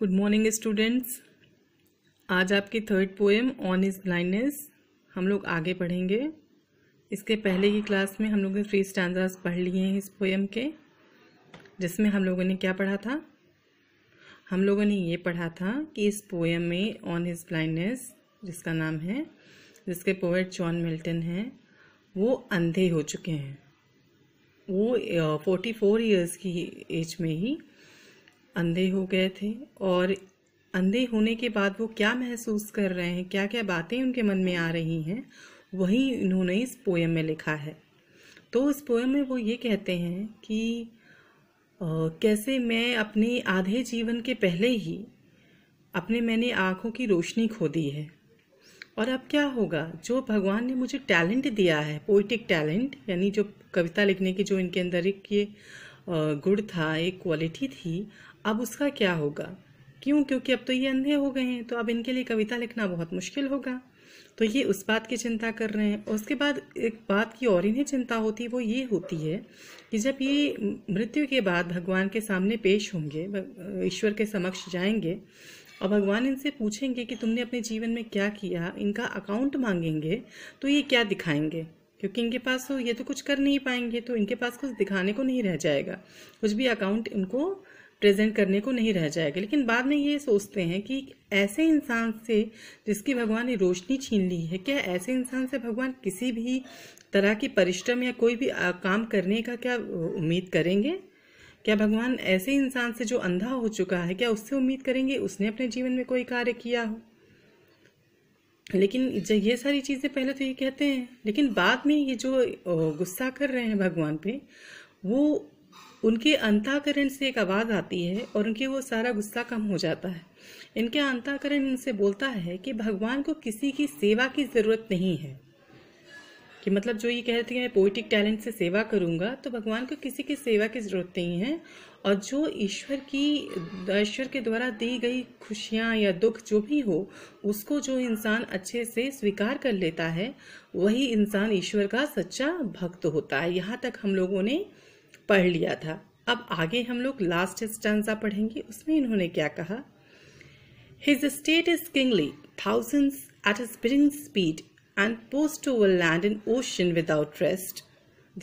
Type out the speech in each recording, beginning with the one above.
good morning students आज आपकी third poem on his blindness हम लोग आगे पढ़ेंगे इसके पहले की क्लास में हम लोगों ने थ्री स्टैंडर्स पढ़ लिए हैं इस पोएम के जिसमें हम लोगों ने क्या पढ़ा था हम लोगों ने ये पढ़ा था कि इस पोएम में ऑन इज ब्लाइंडनेस जिसका नाम है जिसके पोएट जॉन मिल्टन हैं वो अंधे हो चुके हैं वो फोर्टी फोर ईयर्स की एज में ही अंधे हो गए थे और अंधे होने के बाद वो क्या महसूस कर रहे हैं क्या क्या बातें उनके मन में आ रही हैं वही इन्होंने इस पोएम में लिखा है तो इस पोएम में वो ये कहते हैं कि कैसे मैं अपने आधे जीवन के पहले ही अपने मैंने आँखों की रोशनी खो दी है और अब क्या होगा जो भगवान ने मुझे टैलेंट दिया है पोइटिक टैलेंट यानी जो कविता लिखने की जो इनके अंदर एक ये गुड़ था एक क्वालिटी थी अब उसका क्या होगा क्यों क्योंकि अब तो ये अंधे हो गए हैं तो अब इनके लिए कविता लिखना बहुत मुश्किल होगा तो ये उस बात की चिंता कर रहे हैं उसके बाद एक बात की और इन्हें चिंता होती है वो ये होती है कि जब ये मृत्यु के बाद भगवान के सामने पेश होंगे ईश्वर के समक्ष जाएंगे और भगवान इनसे पूछेंगे कि तुमने अपने जीवन में क्या किया इनका अकाउंट मांगेंगे तो ये क्या दिखाएंगे क्योंकि इनके पास तो ये तो कुछ कर नहीं पाएंगे तो इनके पास कुछ दिखाने को नहीं रह जाएगा कुछ भी अकाउंट इनको प्रेजेंट करने को नहीं रह जाएगा लेकिन बाद में ये सोचते हैं कि ऐसे इंसान से जिसकी भगवान ने रोशनी छीन ली है क्या ऐसे इंसान से भगवान किसी भी तरह की परिश्रम या कोई भी काम करने का क्या उम्मीद करेंगे क्या भगवान ऐसे इंसान से जो अंधा हो चुका है क्या उससे उम्मीद करेंगे उसने अपने जीवन में कोई कार्य किया हो लेकिन ये सारी चीज़ें पहले तो ये कहते हैं लेकिन बाद में ये जो गुस्सा कर रहे हैं भगवान पे वो उनके अंताकरण से एक आवाज़ आती है और उनके वो सारा गुस्सा कम हो जाता है इनके अंताकरण इनसे बोलता है कि भगवान को किसी की सेवा की ज़रूरत नहीं है कि मतलब जो ये कहते हैं मैं पोइटिक टैलेंट से सेवा करूँगा तो भगवान को किसी की सेवा की ज़रूरत नहीं है और जो ईश्वर की ईश्वर के द्वारा दी गई खुशियाँ या दुख जो भी हो उसको जो इंसान अच्छे से स्वीकार कर लेता है वही इंसान ईश्वर का सच्चा भक्त होता है यहाँ तक हम लोगों ने पढ़ लिया था अब आगे हम लोग लास्ट स्टांजा पढ़ेंगे उसमें इन्होंने क्या कहा his state is kingly thousands at spring speed and post to o'er land in ocean without rest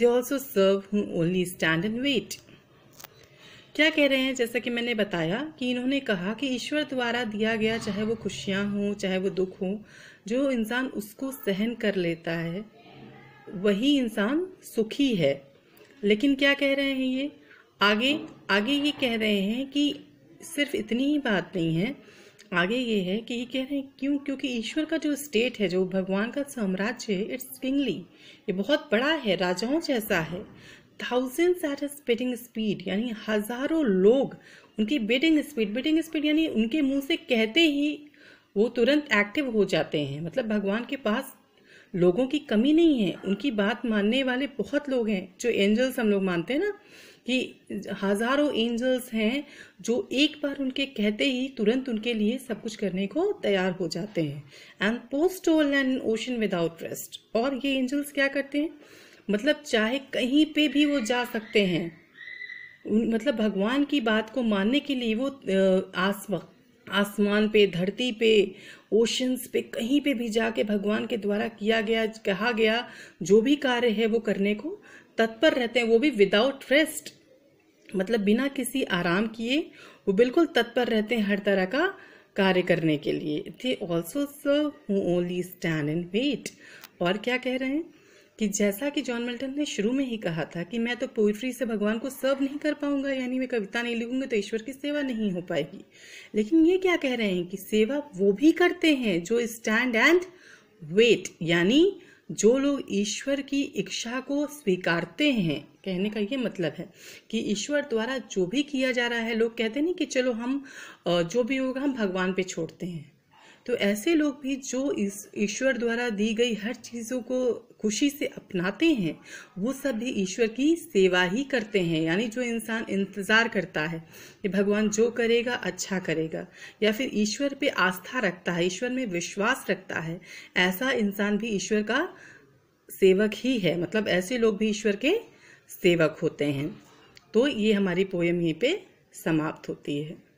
they also serve who only stand in wait क्या कह रहे हैं जैसा कि मैंने बताया कि इन्होंने कहा कि ईश्वर द्वारा दिया गया चाहे वो खुशियां हों चाहे वो दुख हो जो इंसान उसको सहन कर लेता है वही इंसान सुखी है लेकिन क्या कह रहे हैं ये आगे आगे ये कह रहे हैं कि सिर्फ इतनी ही बात नहीं है आगे ये है कि ये कह रहे हैं क्यों क्योंकि ईश्वर का जो स्टेट है जो भगवान का साम्राज्य है इट्स किंगली ये बहुत बड़ा है राजाओं जैसा है thousands at his bidding speed यानी हजारों लोग उनकी बेटिंग स्पीड बेटिंग स्पीड यानी उनके मुंह से कहते ही वो तुरंत एक्टिव हो जाते हैं मतलब भगवान के पास लोगों की कमी नहीं है उनकी बात मानने वाले बहुत लोग हैं जो एंजल्स हम लोग मानते हैं ना कि हजारों एंजल्स हैं जो एक बार उनके कहते ही तुरंत उनके लिए सब कुछ करने को तैयार हो जाते हैं and post all and ocean without rest और ये एंजल्स क्या करते हैं मतलब चाहे कहीं पे भी वो जा सकते हैं मतलब भगवान की बात को मानने के लिए वो आस वक्त आसमान पे धरती पे ओशंस पे कहीं पे भी जाके भगवान के द्वारा किया गया कहा गया जो भी कार्य है वो करने को तत्पर रहते हैं वो भी विदाउट रेस्ट मतलब बिना किसी आराम किए वो बिल्कुल तत्पर रहते हैं हर तरह का कार्य करने के लिए they also who only stand and wait और क्या कह रहे हैं कि जैसा कि जॉन मिल्टन ने शुरू में ही कहा था कि मैं तो पोइट्री से भगवान को सर्व नहीं कर पाऊंगा यानी मैं कविता नहीं लिखूंगा तो ईश्वर की सेवा नहीं हो पाएगी लेकिन ये क्या कह रहे हैं कि सेवा वो भी करते हैं जो स्टैंड एंड वेट यानी जो लोग ईश्वर की इच्छा को स्वीकारते हैं कहने का ये मतलब है कि ईश्वर द्वारा जो भी किया जा रहा है लोग कहते नहीं कि चलो हम जो भी होगा हम भगवान पे छोड़ते हैं तो ऐसे लोग भी जो इस ईश्वर द्वारा दी गई हर चीज़ों को खुशी से अपनाते हैं वो सब भी ईश्वर की सेवा ही करते हैं यानी जो इंसान इंतज़ार करता है कि भगवान जो करेगा अच्छा करेगा या फिर ईश्वर पे आस्था रखता है ईश्वर में विश्वास रखता है ऐसा इंसान भी ईश्वर का सेवक ही है मतलब ऐसे लोग भी ईश्वर के सेवक होते हैं तो ये हमारी पोएम यहीं पे समाप्त होती है